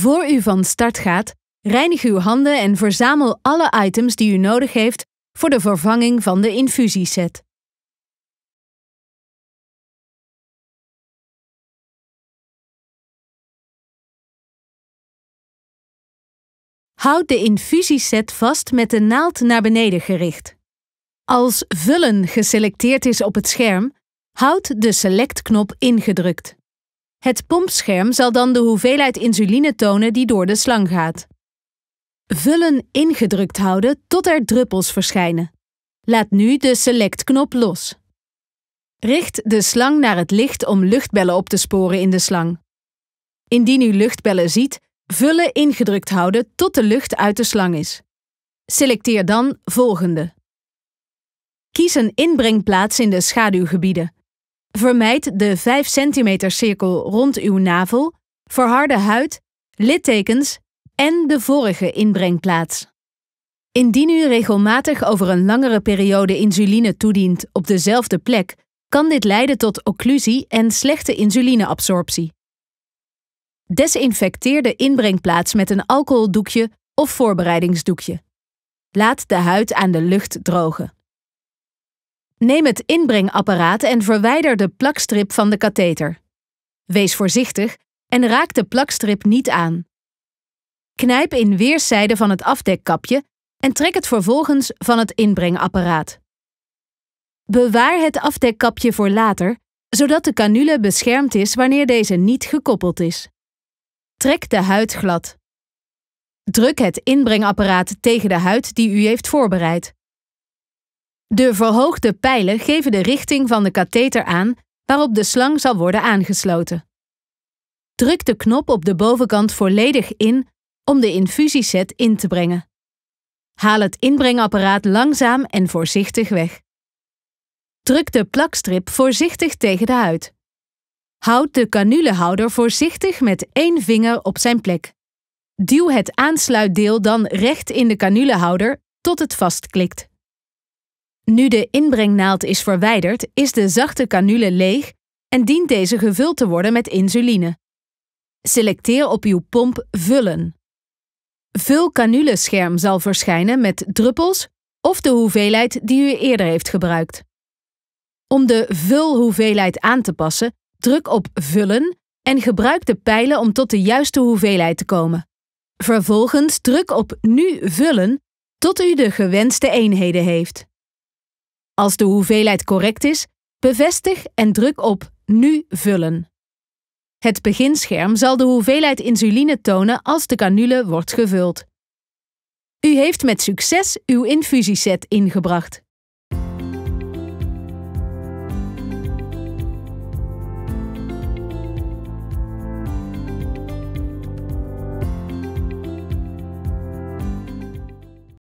voor u van start gaat, reinig uw handen en verzamel alle items die u nodig heeft voor de vervanging van de infusieset. Houd de infusieset vast met de naald naar beneden gericht. Als Vullen geselecteerd is op het scherm, houd de Select-knop ingedrukt. Het pompscherm zal dan de hoeveelheid insuline tonen die door de slang gaat. Vullen ingedrukt houden tot er druppels verschijnen. Laat nu de select-knop los. Richt de slang naar het licht om luchtbellen op te sporen in de slang. Indien u luchtbellen ziet, vullen ingedrukt houden tot de lucht uit de slang is. Selecteer dan volgende. Kies een inbrengplaats in de schaduwgebieden. Vermijd de 5 cm cirkel rond uw navel, verharde huid, littekens en de vorige inbrengplaats. Indien u regelmatig over een langere periode insuline toedient op dezelfde plek, kan dit leiden tot occlusie en slechte insulineabsorptie. Desinfecteer de inbrengplaats met een alcoholdoekje of voorbereidingsdoekje. Laat de huid aan de lucht drogen. Neem het inbrengapparaat en verwijder de plakstrip van de katheter. Wees voorzichtig en raak de plakstrip niet aan. Knijp in weerszijden van het afdekkapje en trek het vervolgens van het inbrengapparaat. Bewaar het afdekkapje voor later, zodat de canule beschermd is wanneer deze niet gekoppeld is. Trek de huid glad. Druk het inbrengapparaat tegen de huid die u heeft voorbereid. De verhoogde pijlen geven de richting van de katheter aan waarop de slang zal worden aangesloten. Druk de knop op de bovenkant volledig in om de infusieset in te brengen. Haal het inbrengapparaat langzaam en voorzichtig weg. Druk de plakstrip voorzichtig tegen de huid. Houd de canulehouder voorzichtig met één vinger op zijn plek. Duw het aansluitdeel dan recht in de canulehouder tot het vastklikt. Nu de inbrengnaald is verwijderd, is de zachte canule leeg en dient deze gevuld te worden met insuline. Selecteer op uw pomp Vullen. Vul canulescherm zal verschijnen met druppels of de hoeveelheid die u eerder heeft gebruikt. Om de vulhoeveelheid aan te passen, druk op Vullen en gebruik de pijlen om tot de juiste hoeveelheid te komen. Vervolgens druk op Nu vullen tot u de gewenste eenheden heeft. Als de hoeveelheid correct is, bevestig en druk op Nu vullen. Het beginscherm zal de hoeveelheid insuline tonen als de canule wordt gevuld. U heeft met succes uw infusieset ingebracht.